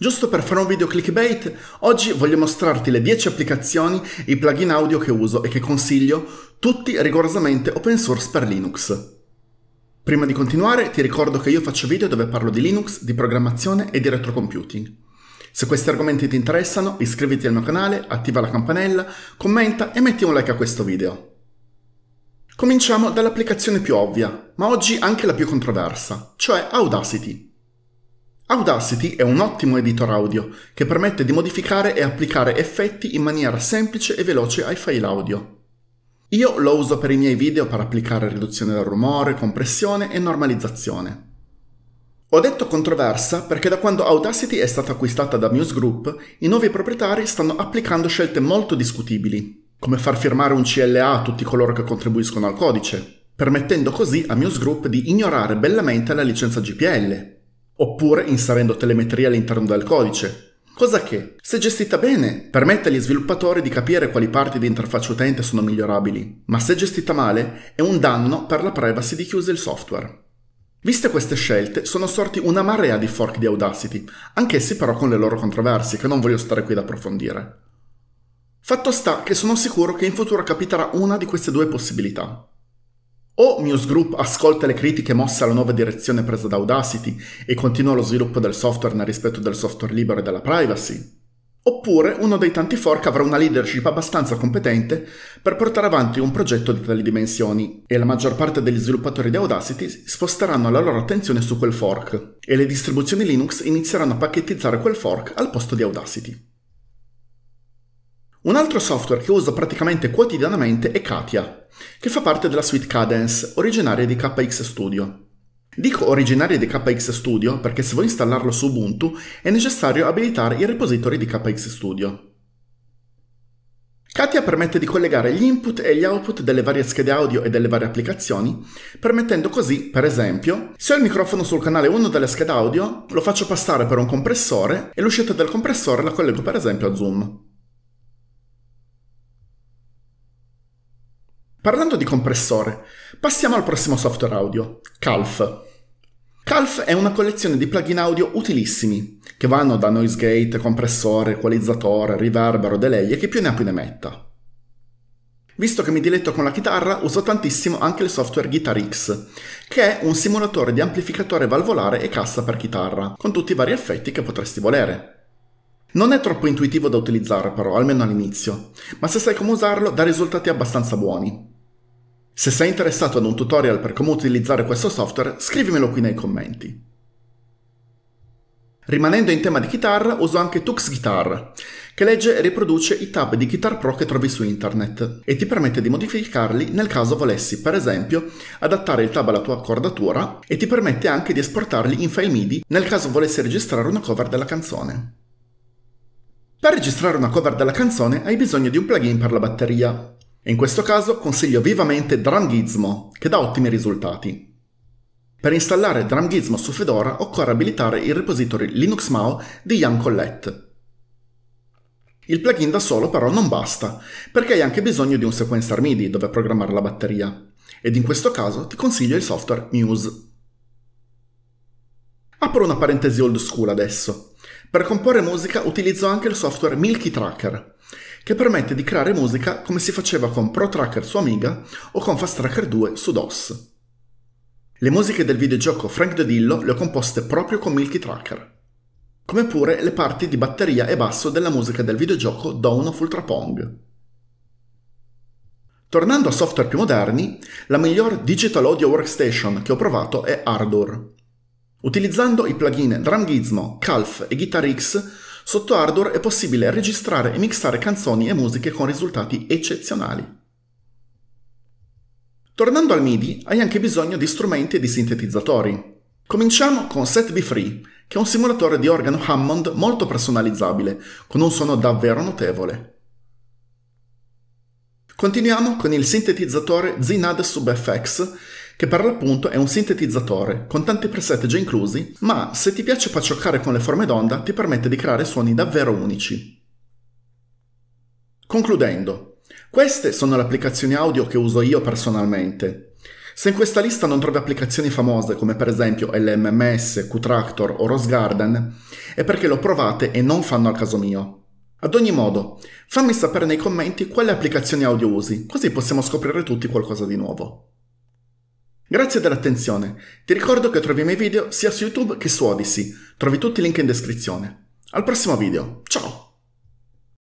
Giusto per fare un video clickbait, oggi voglio mostrarti le 10 applicazioni e i plugin audio che uso e che consiglio, tutti rigorosamente open source per Linux. Prima di continuare ti ricordo che io faccio video dove parlo di Linux, di programmazione e di retrocomputing. Se questi argomenti ti interessano iscriviti al mio canale, attiva la campanella, commenta e metti un like a questo video. Cominciamo dall'applicazione più ovvia, ma oggi anche la più controversa, cioè Audacity. Audacity è un ottimo editor audio che permette di modificare e applicare effetti in maniera semplice e veloce ai file audio. Io lo uso per i miei video per applicare riduzione del rumore, compressione e normalizzazione. Ho detto controversa perché da quando Audacity è stata acquistata da Muse Group, i nuovi proprietari stanno applicando scelte molto discutibili, come far firmare un CLA a tutti coloro che contribuiscono al codice, permettendo così a Muse Group di ignorare bellamente la licenza GPL, oppure inserendo telemetria all'interno del codice. Cosa che, se gestita bene, permette agli sviluppatori di capire quali parti di interfaccia utente sono migliorabili, ma se gestita male è un danno per la privacy di chi usa il software. Viste queste scelte, sono sorti una marea di fork di Audacity, anch'essi però con le loro controversie che non voglio stare qui ad approfondire. Fatto sta che sono sicuro che in futuro capiterà una di queste due possibilità. O Muse Group ascolta le critiche mosse alla nuova direzione presa da Audacity e continua lo sviluppo del software nel rispetto del software libero e della privacy? Oppure uno dei tanti fork avrà una leadership abbastanza competente per portare avanti un progetto di tali dimensioni e la maggior parte degli sviluppatori di Audacity sposteranno la loro attenzione su quel fork e le distribuzioni Linux inizieranno a pacchettizzare quel fork al posto di Audacity. Un altro software che uso praticamente quotidianamente è Katia, che fa parte della suite Cadence, originaria di KX Studio. Dico originaria di KX Studio perché se vuoi installarlo su Ubuntu è necessario abilitare il repository di KX Studio. Katia permette di collegare gli input e gli output delle varie schede audio e delle varie applicazioni, permettendo così, per esempio, se ho il microfono sul canale 1 della scheda audio, lo faccio passare per un compressore e l'uscita del compressore la collego per esempio a Zoom. Parlando di compressore, passiamo al prossimo software audio, Calf. Calf è una collezione di plugin audio utilissimi, che vanno da noise gate, compressore, equalizzatore, riverbero, delay e chi più ne ha più ne metta. Visto che mi diletto con la chitarra, uso tantissimo anche il software Guitar X, che è un simulatore di amplificatore valvolare e cassa per chitarra, con tutti i vari effetti che potresti volere. Non è troppo intuitivo da utilizzare però, almeno all'inizio, ma se sai come usarlo dà risultati abbastanza buoni. Se sei interessato ad un tutorial per come utilizzare questo software, scrivimelo qui nei commenti. Rimanendo in tema di chitarra, uso anche Tux Guitar, che legge e riproduce i tab di Guitar Pro che trovi su internet e ti permette di modificarli nel caso volessi, per esempio, adattare il tab alla tua accordatura e ti permette anche di esportarli in file MIDI nel caso volessi registrare una cover della canzone. Per registrare una cover della canzone hai bisogno di un plugin per la batteria, e in questo caso consiglio vivamente DrumGizmo, che dà ottimi risultati. Per installare DrumGizmo su Fedora occorre abilitare il repository Linux LinuxMao di Jan Collette. Il plugin da solo però non basta, perché hai anche bisogno di un sequencer MIDI dove programmare la batteria, ed in questo caso ti consiglio il software Muse. Apro una parentesi old school adesso. Per comporre musica utilizzo anche il software Milky Tracker, che permette di creare musica come si faceva con Pro Tracker su Amiga o con Fast Tracker 2 su DOS. Le musiche del videogioco Frank Dedillo le ho composte proprio con Milky Tracker, come pure le parti di batteria e basso della musica del videogioco Dawn of Ultra Pong. Tornando a software più moderni, la miglior digital audio workstation che ho provato è Ardour. Utilizzando i plugin Drum Gizmo, Calf e Guitar X Sotto hardware è possibile registrare e mixare canzoni e musiche con risultati eccezionali. Tornando al MIDI, hai anche bisogno di strumenti e di sintetizzatori. Cominciamo con Set Be Free, che è un simulatore di organo Hammond molto personalizzabile, con un suono davvero notevole. Continuiamo con il sintetizzatore Zinad SubFX, che per l'appunto è un sintetizzatore, con tanti preset già inclusi, ma se ti piace pacioccare con le forme d'onda ti permette di creare suoni davvero unici. Concludendo, queste sono le applicazioni audio che uso io personalmente. Se in questa lista non trovi applicazioni famose come per esempio LMMS, Qtractor o Rose Garden, è perché le ho provate e non fanno al caso mio. Ad ogni modo, fammi sapere nei commenti quale applicazione audio usi, così possiamo scoprire tutti qualcosa di nuovo. Grazie dell'attenzione, ti ricordo che trovi i miei video sia su YouTube che su Odyssey, trovi tutti i link in descrizione. Al prossimo video, ciao!